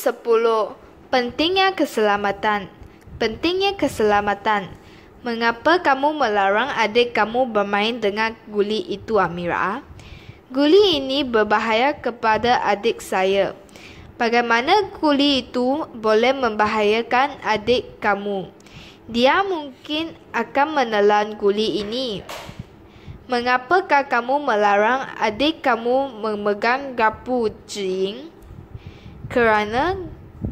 Sepuluh Pentingnya keselamatan. Pentingnya keselamatan. Mengapa kamu melarang adik kamu bermain dengan guli itu, Amira? Guli ini berbahaya kepada adik saya. Bagaimana guli itu boleh membahayakan adik kamu? Dia mungkin akan menelan guli ini. Mengapakah kamu melarang adik kamu memegang gapu jing? kerana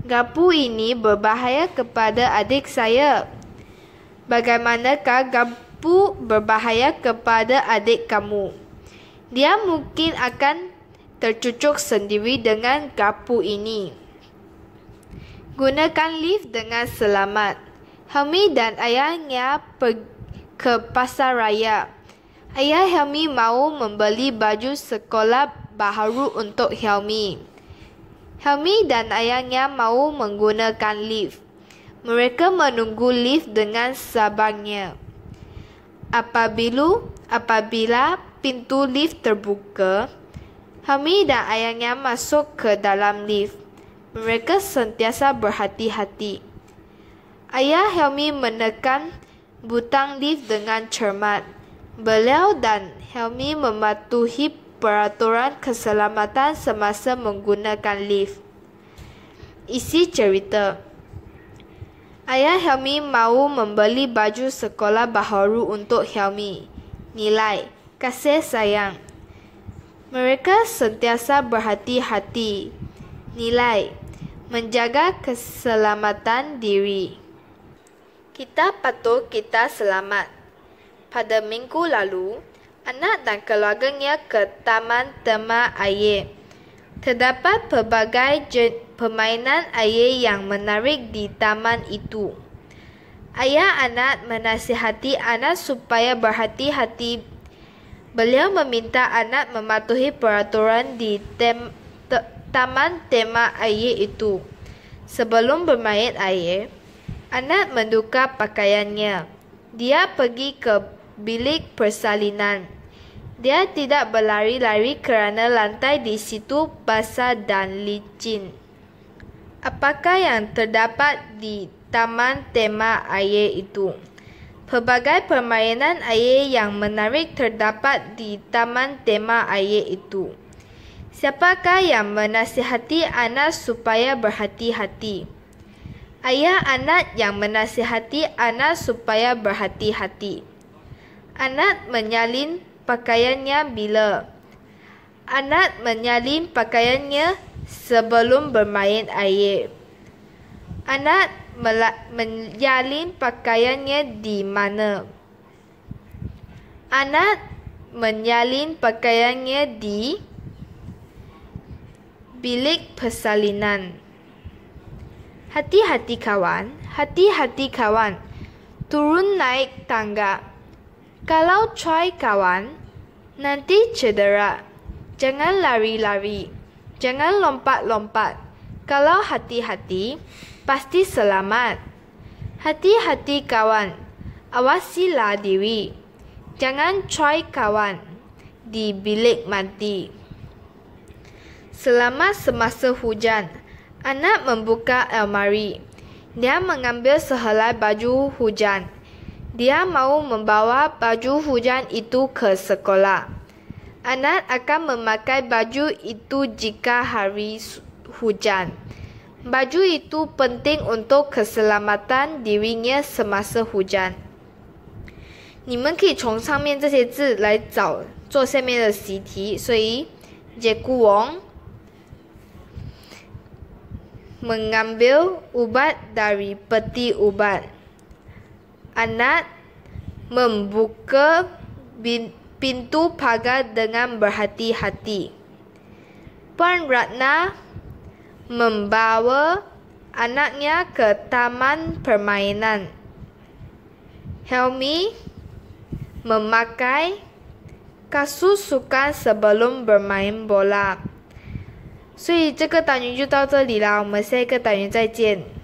gabu ini berbahaya kepada adik saya. Bagaimanakah gabu berbahaya kepada adik kamu? Dia mungkin akan tercucuk sendiri dengan gabu ini. Gunakan lift dengan selamat. Helmi dan ayahnya pergi ke pasar raya. Ayah Helmi mahu membeli baju sekolah baharu untuk Helmi. Helmi dan ayahnya mahu menggunakan lift. Mereka menunggu lift dengan sabarnya. Apabila apabila pintu lift terbuka, Helmi dan ayahnya masuk ke dalam lift. Mereka sentiasa berhati-hati. Ayah Helmi menekan butang lift dengan cermat. Beliau dan Helmi mematuhi peraturan keselamatan semasa menggunakan lift. Isi cerita Ayah Helmi mahu membeli baju sekolah baharu untuk Helmi. Nilai, kasih sayang. Mereka sentiasa berhati-hati. Nilai, menjaga keselamatan diri. Kita patut kita selamat. Pada minggu lalu, anak dan keluarganya ke taman tema air. Terdapat pelbagai permainan air yang menarik di taman itu. Ayah anak menasihati anak supaya berhati-hati. Beliau meminta anak mematuhi peraturan di tem- te- taman tema air itu. Sebelum bermain air, anak menduka pakaiannya. Dia pergi ke bilik persalinan. Dia tidak berlari-lari kerana lantai di situ basah dan licin. Apakah yang terdapat di taman tema air itu? Pelbagai permainan air yang menarik terdapat di taman tema air itu. Siapakah yang menasihati anak supaya berhati-hati? Ayah anak yang menasihati anak supaya berhati-hati. Anak menyalin pakaiannya bila anak menyalin pakaiannya sebelum bermain air. Anak menyalin pakaiannya di mana? Anak menyalin pakaiannya di bilik persalinan. Hati-hati kawan, hati-hati kawan. Turun naik tangga. Kalau cuai kawan, nanti cedera. Jangan lari-lari. Jangan lompat-lompat. Kalau hati-hati, pasti selamat. Hati-hati kawan. Awasilah diri. Jangan cuai kawan di bilik mandi. Selama semasa hujan, anak membuka almari. Dia mengambil sehelai baju hujan dia mahu membawa baju hujan itu ke sekolah. Anak akan memakai baju itu jika hari hujan. Baju itu penting untuk keselamatan dirinya semasa hujan. 你们可以从上面这些字来找做下面的习题，所以 mengambil ubat dari peti ubat。anak membuka pintu pagar dengan berhati-hati. Puan Ratna membawa anaknya ke taman permainan. Helmi memakai kasut sukan sebelum bermain bola. 所以这个单元就到这里啦，我们下一个单元再见。